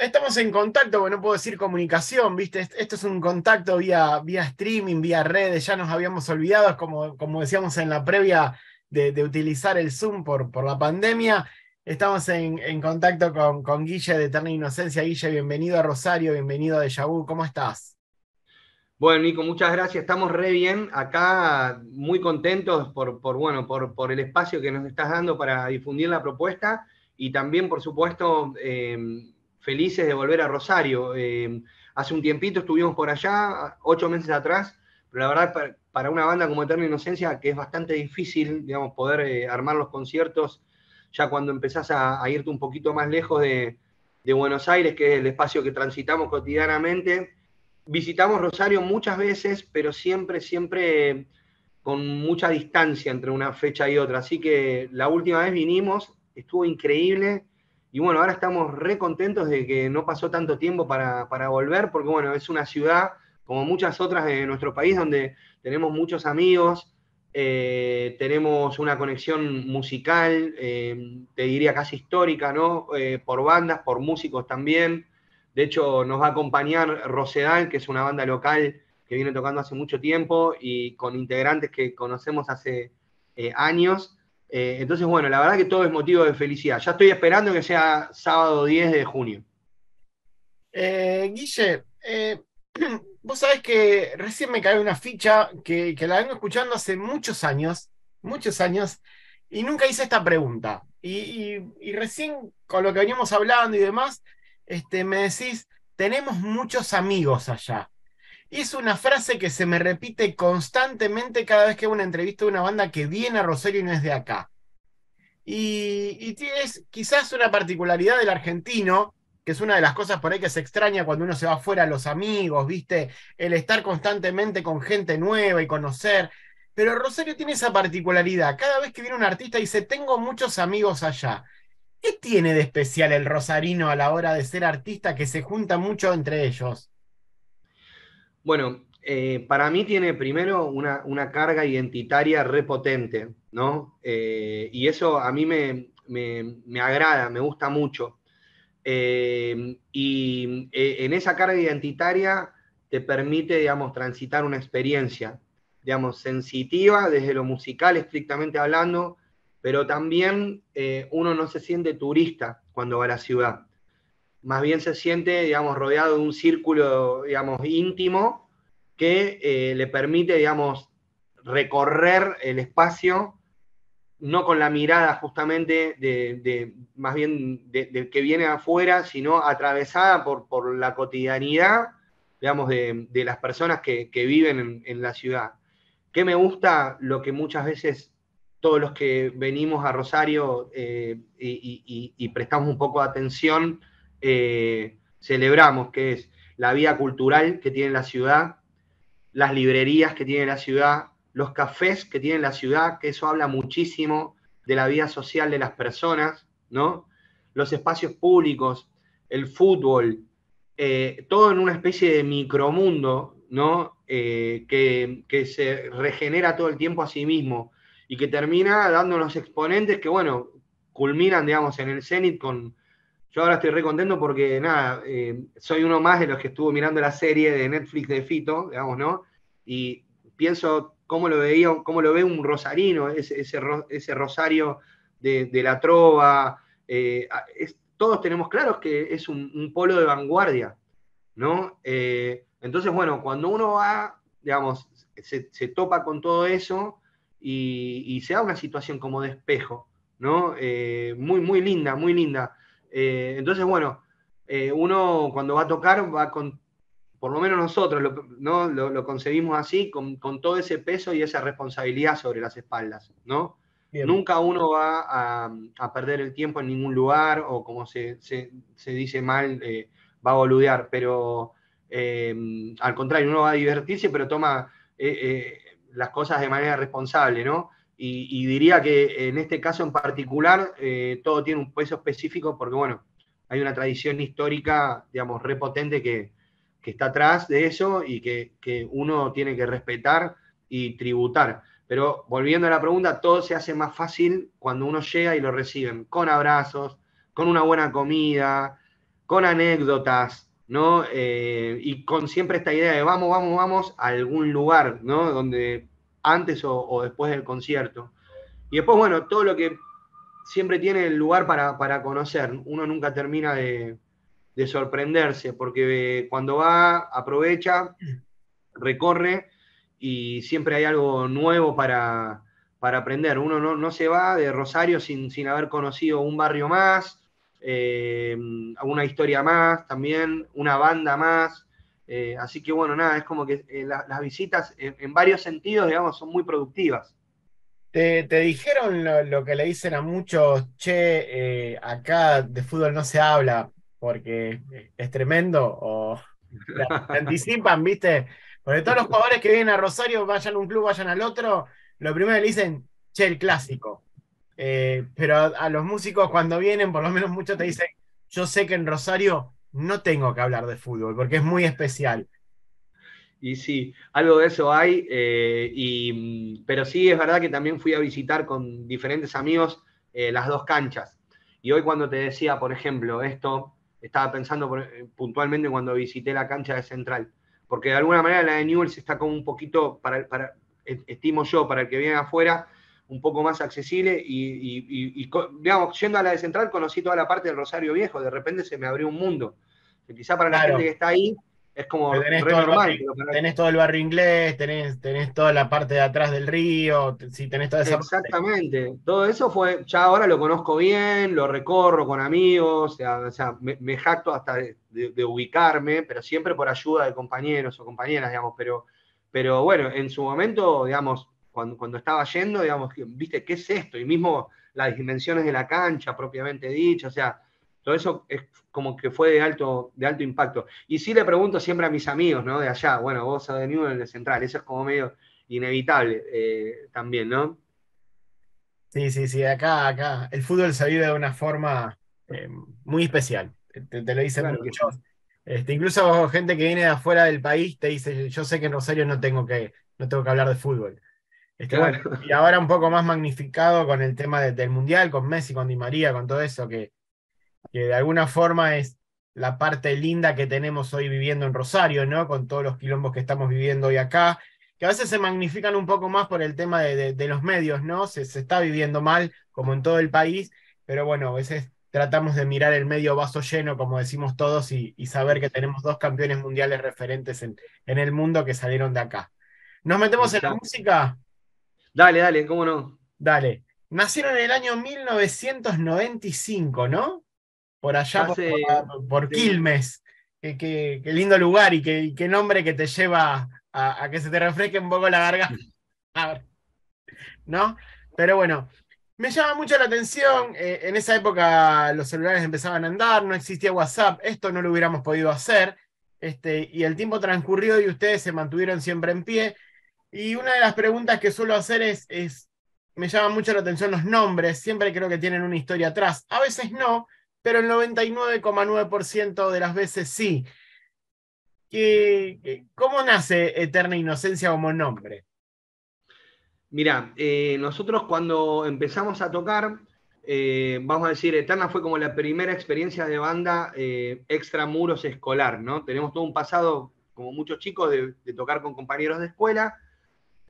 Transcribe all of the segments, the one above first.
estamos en contacto, bueno, no puedo decir comunicación, ¿viste? Esto es un contacto vía, vía streaming, vía redes, ya nos habíamos olvidado, como, como decíamos en la previa, de, utilizar el Zoom por, por la pandemia. Estamos en, contacto con, con, Guille de Eterna Inocencia. Guille, bienvenido a Rosario, bienvenido a Dejaú, ¿cómo estás? Bueno, Nico, muchas gracias. Estamos re bien acá, muy contentos por, por bueno, por, por el espacio que nos estás dando para difundir la propuesta y también, por supuesto, em, felices de volver a Rosario. Eh, hace un tiempito estuvimos por allá, ocho meses atrás, pero la verdad para, una banda como Eterna Inocencia, que es bastante difícil, digamos, poder eh, armar los conciertos ya cuando empezás a, irte un poquito más lejos de, de, Buenos Aires, que es el espacio que transitamos cotidianamente. Visitamos Rosario muchas veces, pero siempre, siempre con mucha distancia entre una fecha y otra. Así que la última vez vinimos, estuvo increíble y bueno, ahora estamos re contentos de que no pasó tanto tiempo para, volver, porque bueno, es una ciudad, como muchas otras de nuestro país, donde tenemos muchos amigos, eh, tenemos una conexión musical, eh, te diría casi histórica, ¿no? Eh, por bandas, por músicos también. De hecho, nos va a acompañar Rosedal, que es una banda local que viene tocando hace mucho tiempo y con integrantes que conocemos hace años. Eh, entonces, bueno, la verdad que todo es motivo de felicidad. Ya estoy esperando que sea sábado 10 de junio. Eh, Guille, eh, vos sabés que recién me cae una ficha que, la vengo escuchando hace muchos años, muchos años, y nunca hice esta pregunta. Y, recién con lo que veníamos hablando y demás, este, me decís, tenemos muchos amigos allá es una frase que se me repite constantemente cada vez que hago una entrevista de una banda que viene a Rosario y no es de acá. Y, y quizás una particularidad del argentino, que es una de las cosas por ahí que se extraña cuando uno se va afuera, los amigos, ¿viste? El estar constantemente con gente nueva y conocer. Pero Rosario tiene esa particularidad. Cada vez que viene un artista y dice, tengo muchos amigos allá. ¿Qué tiene de especial el rosarino a la hora de ser artista que se junta mucho entre ellos? Bueno, eh, para mí tiene primero una, carga identitaria repotente, ¿no? Eh, y eso a mí me, agrada, me gusta mucho. Eh, y en esa carga identitaria te permite, digamos, transitar una experiencia, digamos, sensitiva desde lo musical estrictamente hablando, pero también uno no se siente turista cuando va a la ciudad más bien se siente, digamos, rodeado de un círculo, digamos, íntimo que eh, le permite, digamos, recorrer el espacio, no con la mirada justamente de, más bien del que viene afuera, sino atravesada por, la cotidianidad, digamos, de, las personas que, viven en, la ciudad. ¿Qué me gusta? Lo que muchas veces todos los que venimos a Rosario eh, y prestamos un poco de atención, eh, celebramos, que es la vida cultural que tiene la ciudad, las librerías que tiene la ciudad, los cafés que tiene la ciudad, que eso habla muchísimo de la vida social de las personas, ¿no? Los espacios públicos, el fútbol, eh, todo en una especie de micromundo, ¿no? Eh, que, se regenera todo el tiempo a sí mismo y que termina dando los exponentes que, bueno, culminan, digamos, en el CENIT con, yo ahora estoy re contento porque, nada, eh, soy uno más de los que estuvo mirando la serie de Netflix de Fito, digamos, ¿no? Y pienso cómo lo veía, cómo lo ve un rosarino, ese, ese, rosario de, la trova. Eh, todos tenemos claros que es un, polo de vanguardia, ¿no? Eh, entonces, bueno, cuando uno va, digamos, se, topa con todo eso y, y, se da una situación como de espejo, ¿no? muy, muy linda, muy linda. Eh, entonces, bueno, eh, uno cuando va a tocar va con, por lo menos nosotros lo, ¿no? lo, concebimos así, con, todo ese peso y esa responsabilidad sobre las espaldas, ¿no? Nunca uno va a, perder el tiempo en ningún lugar o como se, dice mal, eh, va a boludear, pero al contrario, uno va a divertirse, pero toma las cosas de manera responsable, ¿no? Y, diría que en este caso en particular eh, todo tiene un peso específico porque, bueno, hay una tradición histórica, digamos, repotente que, que está atrás de eso y que, uno tiene que respetar y tributar. Pero volviendo a la pregunta, todo se hace más fácil cuando uno llega y lo reciben con abrazos, con una buena comida, con anécdotas, ¿no? Eh, y con siempre esta idea de vamos, vamos, vamos a algún lugar, ¿no? Donde antes o, después del concierto. Y después, bueno, todo lo que siempre tiene el lugar para, conocer. Uno nunca termina de, sorprenderse, porque eh, cuando va, aprovecha, recorre y siempre hay algo nuevo para, aprender. Uno no, se va de Rosario sin, sin haber conocido un barrio más, eh, alguna una historia más también, una banda más. Eh, así que bueno, nada, es como que eh, las visitas en, varios sentidos, digamos, son muy productivas. ¿Te, dijeron lo, que le dicen a muchos, che, eh, acá de fútbol no se habla porque es tremendo? ¿O anticipan, viste? Porque todos los jugadores que vienen a Rosario, vayan a un club, vayan al otro, lo primero le dicen, che, el clásico. pero a, a los músicos cuando vienen, por lo menos muchos te dicen, yo sé que en Rosario no tengo que hablar de fútbol porque es muy especial. Y sí, algo de eso hay, eh, y, mm, pero sí es verdad que también fui a visitar con diferentes amigos eh, las dos canchas. Y hoy cuando te decía, por ejemplo, esto, estaba pensando eh, puntualmente cuando visité la cancha de Central, porque de alguna manera la de se está como un poquito, para, estimo yo, para el que viene afuera, un poco más accesible y, y, y, yendo a la de Central conocí toda la parte del Rosario Viejo, de repente se me abrió un mundo que quizá para la gente que está ahí es como todo normal, tenés todo el barrio inglés, tenés, toda la parte de atrás del río, si tenés toda esa Exactamente, todo eso fue, ya ahora lo conozco bien, lo recorro con amigos, o sea, me, jacto hasta de, ubicarme, pero siempre por ayuda de compañeros o compañeras, digamos, pero, pero bueno, en su momento, digamos, cuando, estaba yendo, digamos, viste, ¿qué es esto? Y mismo las dimensiones de la cancha propiamente dicha, o sea, todo eso es como que fue de alto, de alto impacto. Y sí le pregunto siempre a mis amigos, ¿no? De allá, bueno, vos sos de Newell, de Central, eso es como medio inevitable eh, también, ¿no? Sí, sí, sí, acá, acá. El fútbol se vive de una forma eh, muy especial. Te, lo dicen muchos. Este, incluso gente que viene de afuera del país te dice, yo sé que en Rosario no tengo que, no tengo que hablar de fútbol. Este, y ahora un poco más magnificado con el tema del Mundial, con Messi, con Di María, con todo eso, que, que de alguna forma es la parte linda que tenemos hoy viviendo en Rosario, ¿no? Con todos los quilombos que estamos viviendo hoy acá, que a veces se magnifican un poco más por el tema de, los medios, ¿no? Se, está viviendo mal, como en todo el país, pero bueno, a veces tratamos de mirar el medio vaso lleno, como decimos todos, y, saber que tenemos dos campeones mundiales referentes en, en, el mundo que salieron de acá. ¿Nos metemos en la música? Dale, dale, ¿cómo no? Dale. Nacieron en el año 1995, ¿no? por allá, por, Quilmes. Qué, lindo lugar y qué, qué nombre que te lleva a, que se te refresque un poco la garganta. ¿No? Pero bueno, me llama mucho la atención. Eh, en esa época los celulares empezaban a andar, no existía WhatsApp, esto no lo hubiéramos podido hacer. Este, y el tiempo transcurrió y ustedes se mantuvieron siempre en pie. Y una de las preguntas que suelo hacer es, es me llama mucho la atención los nombres, siempre creo que tienen una historia atrás. A veces no, pero el 99,9% de las veces sí. ¿Cómo nace Eterna Inocencia como nombre? Mirá, eh, nosotros cuando empezamos a tocar, eh, vamos a decir, Eterna fue como la primera experiencia de banda eh, extramuros escolar, ¿no? Tenemos todo un pasado, como muchos chicos, de, de tocar con compañeros de escuela,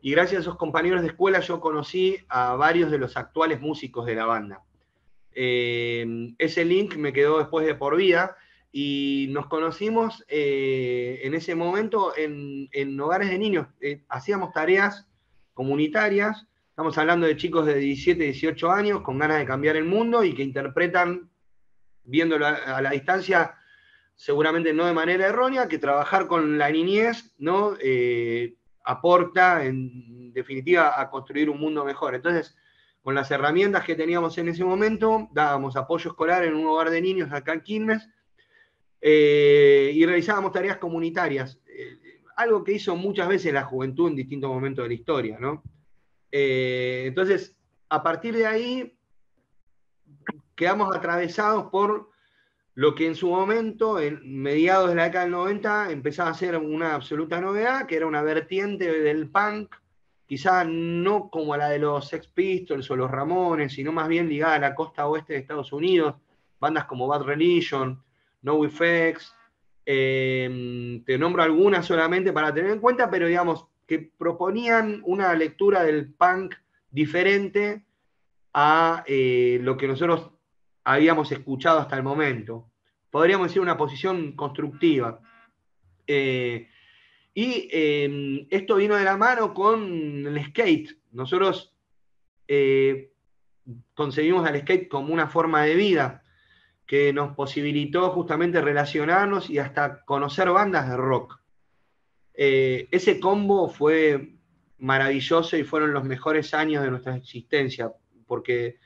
y gracias a esos compañeros de escuela yo conocí a varios de los actuales músicos de la banda. Eh, ese link me quedó después de por vida y nos conocimos eh, en ese momento en, hogares de niños. Eh, hacíamos tareas comunitarias, estamos hablando de chicos de 17, 18 años con ganas de cambiar el mundo y que interpretan, viéndolo a, la distancia, seguramente no de manera errónea, que trabajar con la niñez ¿no? aporta en definitiva a construir un mundo mejor. Entonces, con las herramientas que teníamos en ese momento, dábamos apoyo escolar en un hogar de niños acá en Quilmes eh, y realizábamos tareas comunitarias, eh, algo que hizo muchas veces la juventud en distintos momentos de la historia, eh, entonces, a partir de ahí, quedamos atravesados por lo que en su momento, en mediados de la década del 90, empezaba a ser una absoluta novedad, que era una vertiente del punk, quizá no como la de los Sex Pistols o los Ramones, sino más bien ligada a la costa oeste de Estados Unidos, bandas como Bad Religion, No Effects, em, te nombro algunas solamente para tener en cuenta, pero digamos que proponían una lectura del punk diferente a eh, lo que nosotros habíamos escuchado hasta el momento. Podríamos decir una posición constructiva. Eh, y em, esto vino de la mano con el skate. Nosotros eh, concebimos al skate como una forma de vida que nos posibilitó justamente relacionarnos y hasta conocer bandas de rock. Eh, ese combo fue maravilloso y fueron los mejores años de nuestra existencia, porque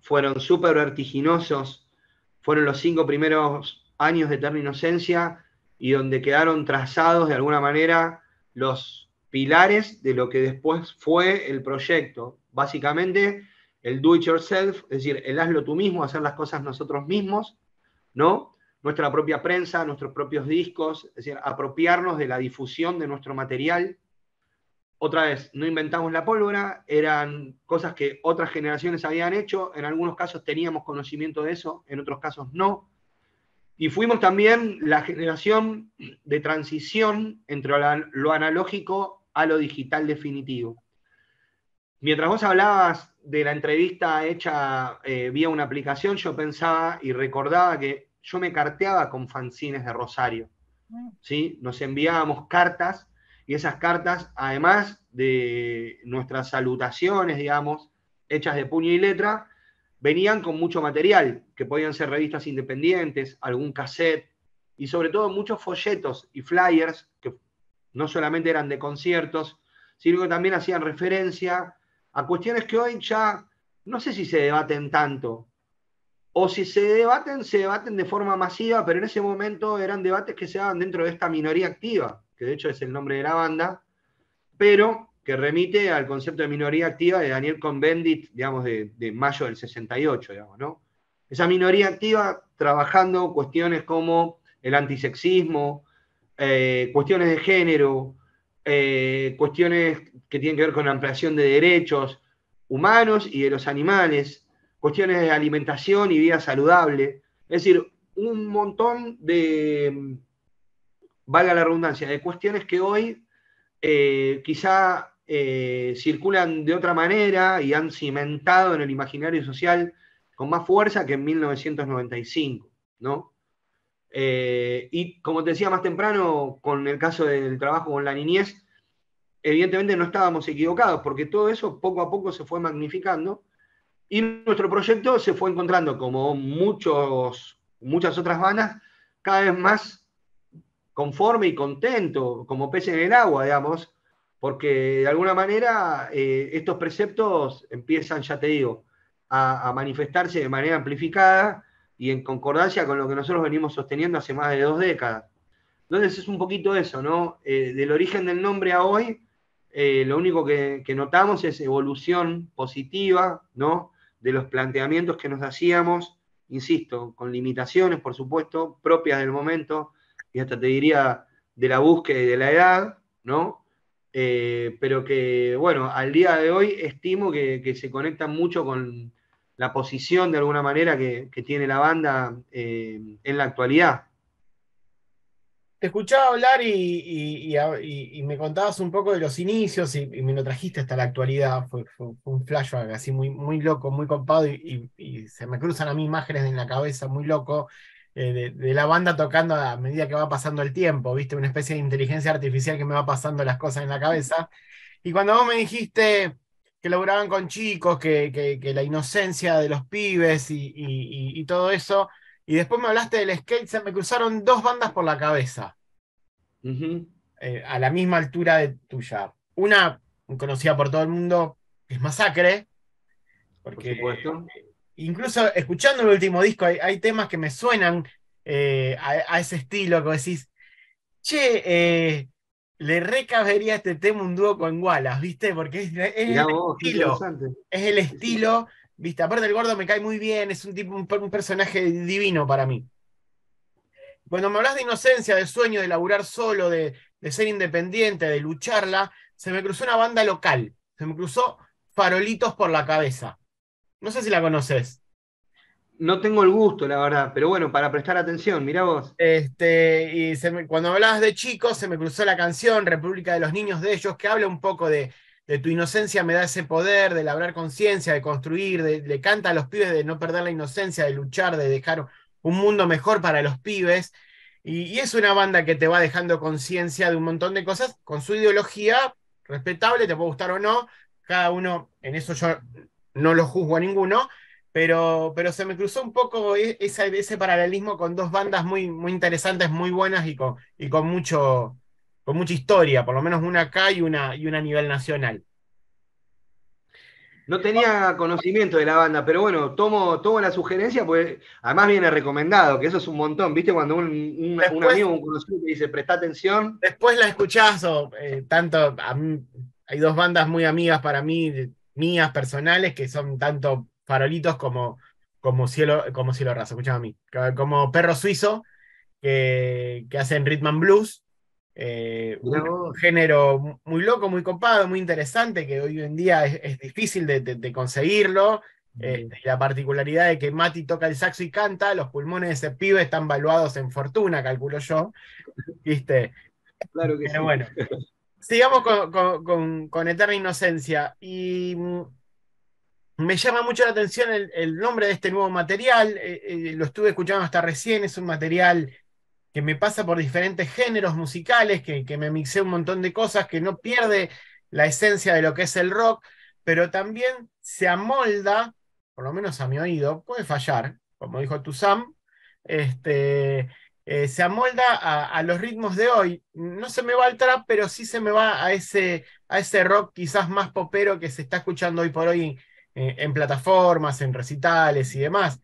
fueron súper vertiginosos, fueron los cinco primeros años de eterna inocencia, y donde quedaron trazados de alguna manera los pilares de lo que después fue el proyecto. Básicamente, el do it yourself, es decir, el hazlo tú mismo, hacer las cosas nosotros mismos, ¿no? Nuestra propia prensa, nuestros propios discos, es decir, apropiarnos de la difusión de nuestro material. Otra vez, no inventamos la pólvora, eran cosas que otras generaciones habían hecho, en algunos casos teníamos conocimiento de eso, en otros casos no. Y fuimos también la generación de transición entre lo analógico a lo digital definitivo. Mientras vos hablabas de la entrevista hecha eh, vía una aplicación, yo pensaba y recordaba que yo me carteaba con fanzines de Rosario. ¿sí? Nos enviábamos cartas y esas cartas, además de nuestras salutaciones, digamos, hechas de puño y letra, venían con mucho material, que podían ser revistas independientes, algún cassette, y sobre todo muchos folletos y flyers, que no solamente eran de conciertos, sino que también hacían referencia a cuestiones que hoy ya no sé si se debaten tanto, o si se debaten, se debaten de forma masiva, pero en ese momento eran debates que se daban dentro de esta minoría activa, que de hecho es el nombre de la banda, pero que remite al concepto de minoría activa de Daniel Convendit, digamos, de, mayo del 68, digamos, ¿no? Esa minoría activa trabajando cuestiones como el antisexismo, eh, cuestiones de género, eh, cuestiones que tienen que ver con la ampliación de derechos humanos y de los animales, cuestiones de alimentación y vida saludable, es decir, un montón de, valga la redundancia, de cuestiones que hoy eh, quizá eh, circulan de otra manera y han cimentado en el imaginario social con más fuerza que en 1995, ¿no? Eh, y como te decía más temprano, con el caso del trabajo con la niñez, evidentemente no estábamos equivocados, porque todo eso poco a poco se fue magnificando y nuestro proyecto se fue encontrando, como muchos, muchas otras bandas, cada vez más conforme y contento, como pez en el agua, digamos, porque de alguna manera eh, estos preceptos empiezan, ya te digo, a, manifestarse de manera amplificada y en concordancia con lo que nosotros venimos sosteniendo hace más de dos décadas. Entonces es un poquito eso, ¿no? Eh, del origen del nombre a hoy, eh, lo único que, que, notamos es evolución positiva, ¿no? De los planteamientos que nos hacíamos, insisto, con limitaciones, por supuesto, propias del momento, y hasta te diría de la búsqueda y de la edad, ¿no? Eh, pero que, bueno, al día de hoy estimo que, se conectan mucho con la posición de alguna manera que, tiene la banda eh, en la actualidad. Te escuchaba hablar y, me contabas un poco de los inicios y, me lo trajiste hasta la actualidad. Fue, un flashback así muy, muy loco, muy compado y, se me cruzan a mí imágenes en la cabeza, muy loco. Eh, de, la banda tocando a medida que va pasando el tiempo, ¿viste? Una especie de inteligencia artificial que me va pasando las cosas en la cabeza. Y cuando vos me dijiste que laburaban con chicos, que, la inocencia de los pibes y, todo eso, y después me hablaste del skate, se me cruzaron dos bandas por la cabeza, eh, a la misma altura de tuya. Una conocida por todo el mundo, es Masacre, porque por supuesto incluso escuchando el último disco, hay, temas que me suenan eh, a, ese estilo, que decís, che, eh, le recabería este tema un dúo con Wallace, ¿viste? Porque es, el estilo. Es ¿viste? Aparte, el gordo me cae muy bien, es un, tipo, un, personaje divino para mí. Cuando me hablas de inocencia, de sueño, de laburar solo, de, de ser independiente, de lucharla, se me cruzó una banda local, se me cruzó Farolitos por la cabeza. No sé si la conoces. No tengo el gusto, la verdad, pero bueno, para prestar atención, mira vos. Este, y se cuando hablabas de chicos, se me cruzó la canción República de los Niños de ellos, que habla un poco de, tu inocencia me da ese poder, de labrar conciencia, de construir, le canta a los pibes de no perder la inocencia, de luchar, de dejar un mundo mejor para los pibes. Y, y es una banda que te va dejando conciencia de un montón de cosas, con su ideología respetable, te puede gustar o no, cada uno, en eso yo no lo juzgo a ninguno, pero, pero se me cruzó un poco e-, ese, ese paralelismo con dos bandas muy, muy interesantes, muy buenas y con, y con, mucho, con mucha historia, por lo menos una acá y una, y a nivel nacional. No tenía conocimiento de la banda, pero bueno, tomo, la sugerencia, pues además viene recomendado, que eso es un montón, ¿viste? Cuando un, un, amigo, un conocido te dice, presta atención. Después la escuchás, eh, tanto, hay dos bandas muy amigas para mí, mías personales que son tanto farolitos como, como, cielo, como cielo raso, a mí, como perro suizo que, que hacen rhythm and blues. Eh, un género muy loco, muy copado, muy interesante, que hoy en día es, difícil de, conseguirlo. Este, la particularidad de que Mati toca el saxo y canta, los pulmones de ese pibe están valuados en fortuna, calculo yo. ¿Viste? Claro que sí. sigamos con, Eterna Inocencia. Y mm, me llama mucho la atención el, nombre de este nuevo material. Eh, eh, lo estuve escuchando hasta recién. Es un material que me pasa por diferentes géneros musicales, que, que me mixé un montón de cosas, que no pierde la esencia de lo que es el rock, pero también se amolda, por lo menos a mi oído, puede fallar, como dijo Tuzam, este, eh, se amolda a, los ritmos de hoy. No se me va al trap, pero sí se me va a ese, a rock quizás más popero que se está escuchando hoy por hoy eh, en plataformas, en recitales y demás.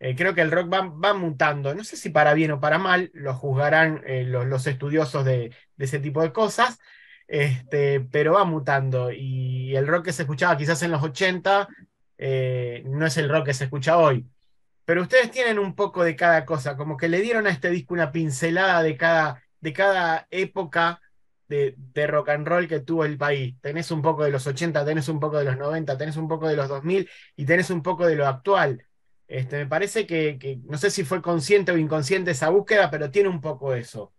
Eh, creo que el rock va, mutando. No sé si para bien o para mal, lo juzgarán los, los, estudiosos de, ese tipo de cosas, este, pero va mutando. Y el rock que se escuchaba quizás en los 80 no es el rock que se escucha hoy pero ustedes tienen un poco de cada cosa, como que le dieron a este disco una pincelada de cada, de cada época de, de, rock and roll que tuvo el país. Tenés un poco de los 80, tenés un poco de los 90, tenés un poco de los 2000 y tenés un poco de lo actual. Este, me parece que, que, no sé si fue consciente o inconsciente esa búsqueda, pero tiene un poco eso.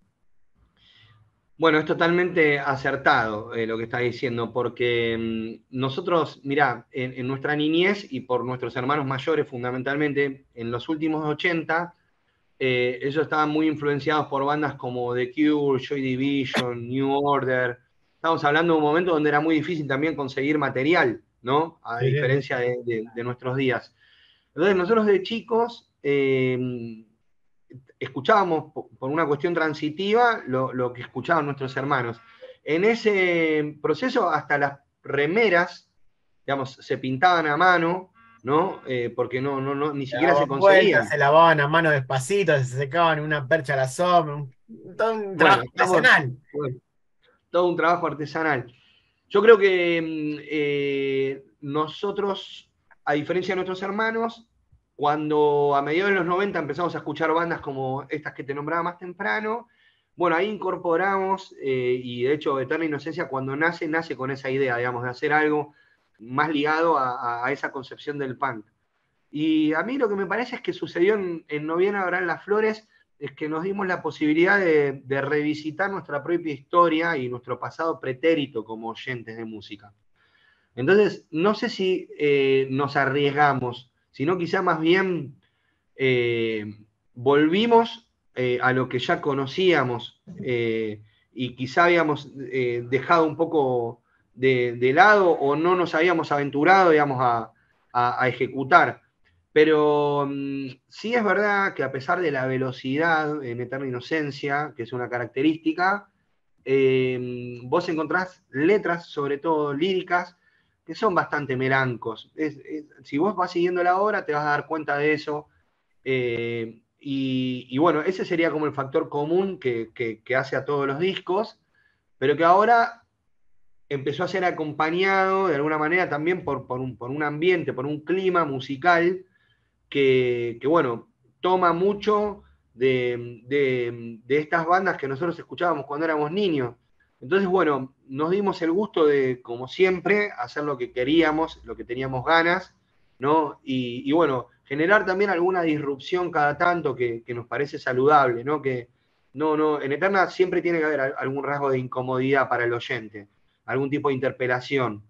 Bueno, es totalmente acertado eh, lo que está diciendo, porque mm, nosotros, mirá, en, nuestra niñez y por nuestros hermanos mayores fundamentalmente, en los últimos 80, eh, ellos estaban muy influenciados por bandas como The Cure, Joy Division, New Order. Estamos hablando de un momento donde era muy difícil también conseguir material, ¿no? A diferencia de, nuestros días. Entonces, nosotros de chicos... Eh, escuchábamos por una cuestión transitiva lo, que escuchaban nuestros hermanos. En ese proceso hasta las remeras, digamos, se pintaban a mano, ¿no? Eh, porque no, ni siquiera se conseguía se lavaban a mano despacito, se secaban en una percha a la sombra, todo un trabajo artesanal. todo un trabajo artesanal. Yo creo que mm, eh, nosotros, a diferencia de nuestros hermanos, cuando a mediados de los 90 empezamos a escuchar bandas como estas que te nombraba más temprano, bueno, ahí incorporamos, eh, y de hecho Eterna Inocencia cuando nace, nace con esa idea, digamos, de hacer algo más ligado a, esa concepción del punk. Y a mí lo que me parece es que sucedió en, en Noviembre en Las Flores, es que nos dimos la posibilidad de, revisitar nuestra propia historia y nuestro pasado pretérito como oyentes de música. Entonces, no sé si eh, nos arriesgamos sino quizá más bien eh, volvimos eh, a lo que ya conocíamos eh, y quizá habíamos dejado un poco de, lado o no nos habíamos aventurado, a, a, ejecutar. Pero mm, sí es verdad que a pesar de la velocidad en Eterna Inocencia, que es una característica, vos encontrás letras, sobre todo líricas, que son bastante melancos. si vos vas siguiendo la obra, te vas a dar cuenta de eso. Eh, y, bueno, ese sería como el factor común que, hace a todos los discos, pero que ahora empezó a ser acompañado de alguna manera también por, un, ambiente, por un clima musical que, bueno, toma mucho de, de, estas bandas que nosotros escuchábamos cuando éramos niños. Entonces, bueno, nos dimos el gusto de, como siempre, hacer lo que queríamos, lo que teníamos ganas, ¿no? Y, bueno, generar también alguna disrupción cada tanto que, nos parece saludable, ¿no? Que no, no, en Eterna siempre tiene que haber algún rasgo de incomodidad para el oyente, algún tipo de interpelación.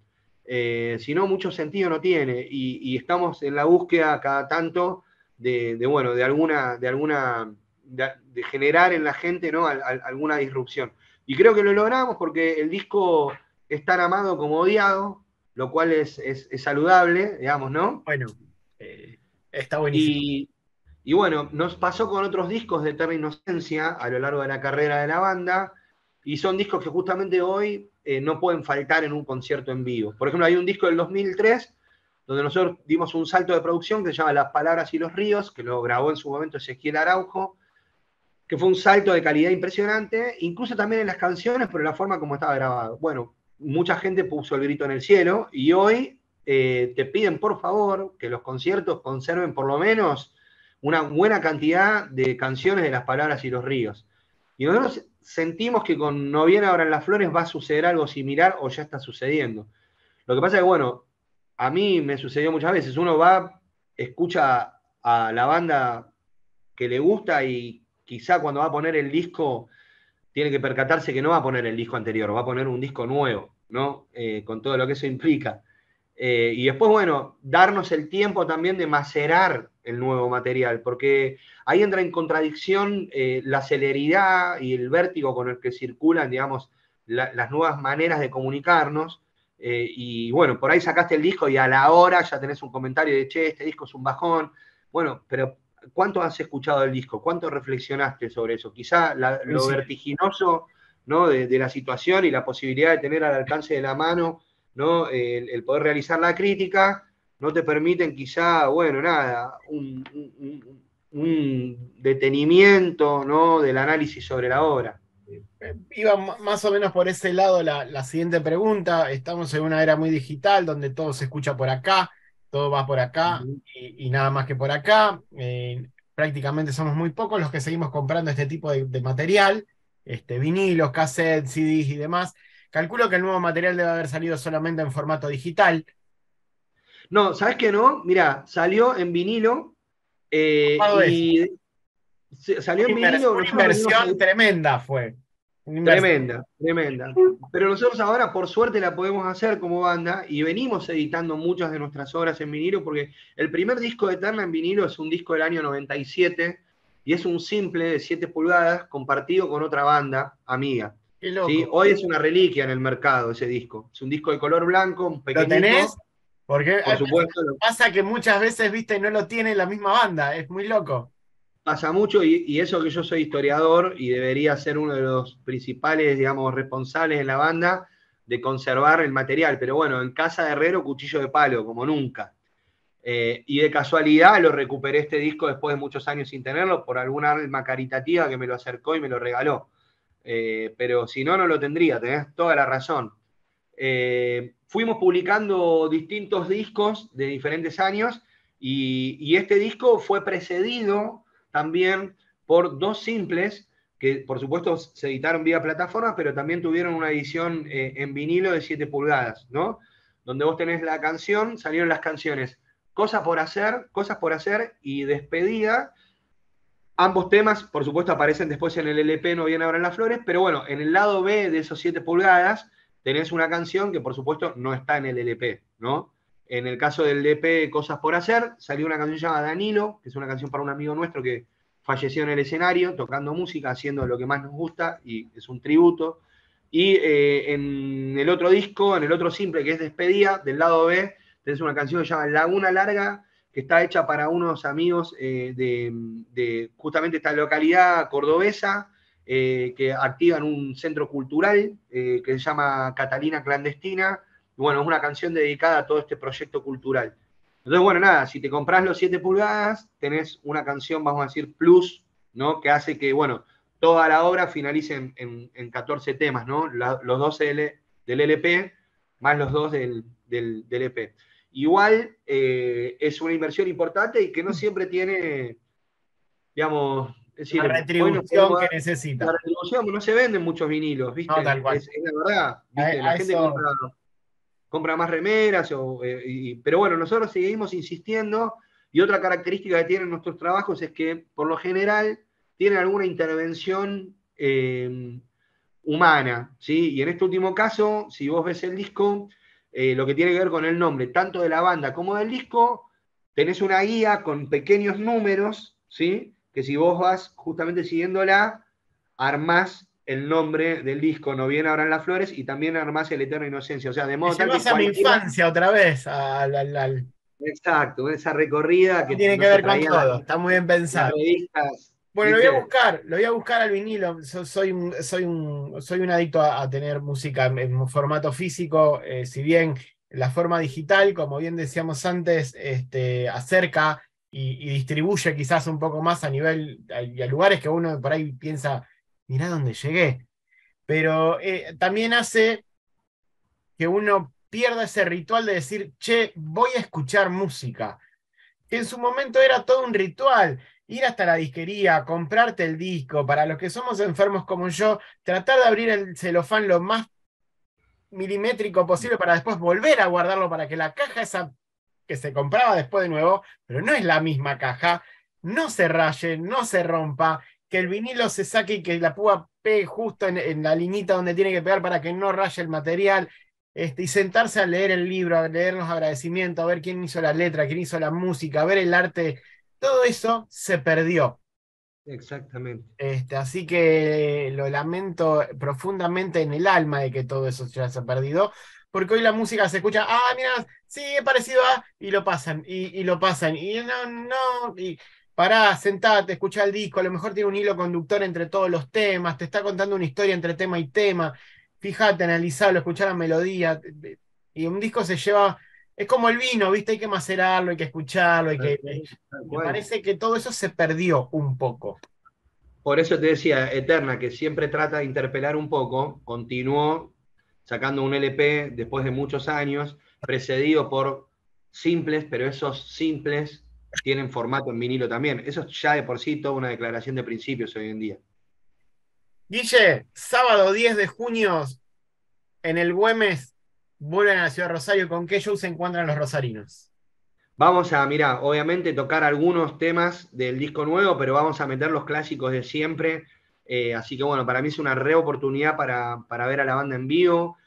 Eh, si no, mucho sentido no tiene. Y, estamos en la búsqueda cada tanto de, bueno, de alguna, de alguna, de, generar en la gente ¿no? alguna disrupción. Y creo que lo logramos porque el disco es tan amado como odiado, lo cual es, saludable, digamos, ¿no? Bueno, eh, está buenísimo. Y, bueno, nos pasó con otros discos de Eterna Inocencia a lo largo de la carrera de la banda, y son discos que justamente hoy eh, no pueden faltar en un concierto en vivo. Por ejemplo, hay un disco del 2003 donde nosotros dimos un salto de producción que se llama Las Palabras y los Ríos, que lo grabó en su momento Ezequiel Araujo, que fue un salto de calidad impresionante, incluso también en las canciones, pero la forma como estaba grabado. Bueno, mucha gente puso el grito en el cielo y hoy eh, te piden por favor que los conciertos conserven por lo menos una buena cantidad de canciones de las palabras y los ríos. Y nosotros sentimos que con No viene ahora en las flores va a suceder algo similar o ya está sucediendo. Lo que pasa es que, bueno, a mí me sucedió muchas veces, uno va, escucha a la banda que le gusta y quizá cuando va a poner el disco, tiene que percatarse que no va a poner el disco anterior, va a poner un disco nuevo, ¿no? Eh, con todo lo que eso implica. Eh, y después, bueno, darnos el tiempo también de macerar el nuevo material, porque ahí entra en contradicción eh, la celeridad y el vértigo con el que circulan, digamos, las nuevas maneras de comunicarnos. y bueno, por ahí sacaste el disco y a la hora ya tenés un comentario de, che, este disco es un bajón. Bueno, pero ¿Cuánto has escuchado el disco? ¿Cuánto reflexionaste sobre eso? Quizá lo vertiginoso De, la situación y la posibilidad de tener al alcance de la mano el, poder realizar la crítica, no te permiten quizá, bueno, nada, un, detenimiento del análisis sobre la obra. Eh, iba más o menos por ese lado la, siguiente pregunta. Estamos en una era muy digital donde todo se escucha por acá todo va por acá y, nada más que por acá. Eh, prácticamente somos muy pocos los que seguimos comprando este tipo de, material, este, vinilos, cassettes, CDs y demás. Calculo que el nuevo material debe haber salido solamente en formato digital. No, ¿sabes qué no? Mira, salió en vinilo eh, y salió en vinilo. Una inversión tremenda fue. Tremenda, tremenda. Pero nosotros ahora, por suerte, la podemos hacer como banda y venimos editando muchas de nuestras obras en vinilo porque el primer disco de Eterna en vinilo es un disco del año 97 y es un simple de 7 pulgadas compartido con otra banda amiga. Hoy es una reliquia en el mercado ese disco. Es un disco de color blanco, un ¿Lo tenés? Porque por supuesto, pasa que muchas veces, viste, no lo tiene la misma banda. Es muy loco pasa mucho y, eso que yo soy historiador y debería ser uno de los principales, digamos, responsables en la banda de conservar el material. Pero bueno, en casa de Herrero, cuchillo de palo, como nunca. Eh, y de casualidad lo recuperé este disco después de muchos años sin tenerlo por alguna alma caritativa que me lo acercó y me lo regaló. Eh, pero si no, no lo tendría, tenés toda la razón. Eh, fuimos publicando distintos discos de diferentes años y este disco fue precedido también por dos simples que por supuesto se editaron vía plataformas, pero también tuvieron una edición eh, en vinilo de 7 pulgadas, ¿no? Donde vos tenés la canción, salieron las canciones Cosas por hacer, Cosas por hacer y Despedida. Ambos temas, por supuesto, aparecen después en el LP No bien ahora las flores, pero bueno, en el lado B de esos 7 pulgadas tenés una canción que por supuesto no está en el LP, ¿no? En el caso del DP, Cosas por Hacer, salió una canción llamada Danilo, que es una canción para un amigo nuestro que falleció en el escenario, tocando música, haciendo lo que más nos gusta, y es un tributo. Y eh, en el otro disco, en el otro simple, que es Despedida, del lado B, tenés una canción llamada Laguna Larga, que está hecha para unos amigos eh, de, justamente esta localidad cordobesa, eh, que activan un centro cultural que se llama Catalina Clandestina, y bueno, es una canción dedicada a todo este proyecto cultural. Entonces, bueno, nada, si te compras los 7 pulgadas, tenés una canción, vamos a decir, plus, ¿no? Que hace que, bueno, toda la obra finalice en, 14 temas, ¿no? los 12 del LP más los dos del, del, EP. E Igual eh, es una inversión importante y que no siempre tiene, digamos, es decir, la retribución que necesita. La retribución, no se venden muchos vinilos, ¿viste? cual. Es, la verdad. la gente compra más remeras, eh, pero bueno, nosotros seguimos insistiendo y otra característica que tienen nuestros trabajos es que por lo general tienen alguna intervención eh, humana, ¿sí? Y en este último caso, si vos ves el disco, eh, lo que tiene que ver con el nombre, tanto de la banda como del disco, tenés una guía con pequeños números, ¿sí? Que si vos vas justamente siguiéndola, armás el nombre del disco No viene ahora en las flores y también armás el Eterna Inocencia. O sea, de modo tal que. a mi infancia otra vez. Al, Exacto, esa recorrida que. Tiene que ver con todo, está muy bien pensado. Bueno, lo voy a buscar, lo voy a buscar al vinilo. soy, un, soy, un, soy un adicto a, tener música en, formato físico, eh, si bien la forma digital, como bien decíamos antes, este, acerca y, distribuye quizás un poco más a nivel, y a lugares que uno por ahí piensa mirá dónde llegué. Pero eh, también hace que uno pierda ese ritual de decir, che, voy a escuchar música. En su momento era todo un ritual ir hasta la disquería, comprarte el disco, para los que somos enfermos como yo, tratar de abrir el celofán lo más milimétrico posible para después volver a guardarlo para que la caja esa que se compraba después de nuevo, pero no es la misma caja, no se raye, no se rompa, que el vinilo se saque y que la púa pegue justo en, la liñita donde tiene que pegar para que no raye el material. Este, y sentarse a leer el libro, a leer los agradecimientos, a ver quién hizo la letra, quién hizo la música, a ver el arte, todo eso se perdió. Exactamente. Este, así que lo lamento profundamente en el alma de que todo eso ya se ha perdido, porque hoy la música se escucha, ah, mira, sí, he parecido a, y lo pasan, y, y lo pasan, y no, no, y pará, sentate, escucha el disco, a lo mejor tiene un hilo conductor entre todos los temas, te está contando una historia entre tema y tema, fíjate, analizarlo, escuchá la melodía, y un disco se lleva, es como el vino, ¿viste? Hay que macerarlo, hay que escucharlo, hay que... Me parece que todo eso se perdió un poco. Por eso te decía, Eterna, que siempre trata de interpelar un poco, continuó sacando un LP después de muchos años, precedido por simples, pero esos simples tienen formato en vinilo también. Eso es ya de por sí toda una declaración de principios hoy en día. Guille, sábado 10 de junio en el Güemes vuelven a la ciudad de Rosario. ¿Con qué show se encuentran los rosarinos? Vamos a, mira, obviamente tocar algunos temas del disco nuevo, pero vamos a meter los clásicos de siempre. Eh, así que bueno, para mí es una re oportunidad para, para ver a la banda en vivo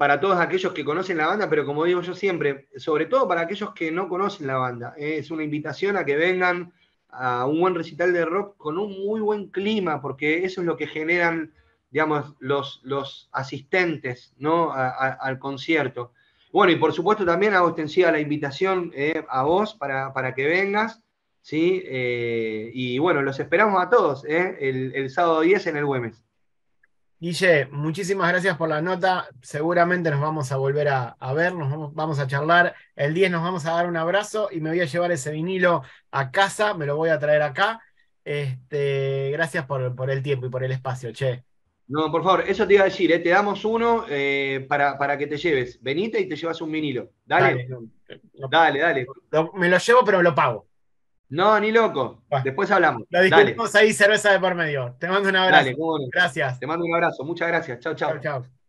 para todos aquellos que conocen la banda, pero como digo yo siempre, sobre todo para aquellos que no conocen la banda, ¿eh? es una invitación a que vengan a un buen recital de rock con un muy buen clima, porque eso es lo que generan, digamos, los, los asistentes ¿no? al concierto. Bueno, y por supuesto también hago extensiva la invitación ¿eh? a vos para, que vengas, ¿sí? Eh, y bueno, los esperamos a todos el, el sábado 10 en el Güemes. Guille, muchísimas gracias por la nota. Seguramente nos vamos a volver a, ver, nos vamos, a charlar. El 10 nos vamos a dar un abrazo y me voy a llevar ese vinilo a casa, me lo voy a traer acá. Este, gracias por, el tiempo y por el espacio, che. No, por favor, eso te iba a decir, eh, te damos uno eh, para, para, que te lleves. Venite y te llevas un vinilo. Dale. Dale, dale. me lo llevo, pero lo pago. No, ni loco. Después hablamos. Lo discutimos ahí, cerveza de por medio. Te mando un abrazo. Dale, bueno. Gracias. Te mando un abrazo. Muchas gracias. Chao, chao. Chao, chao.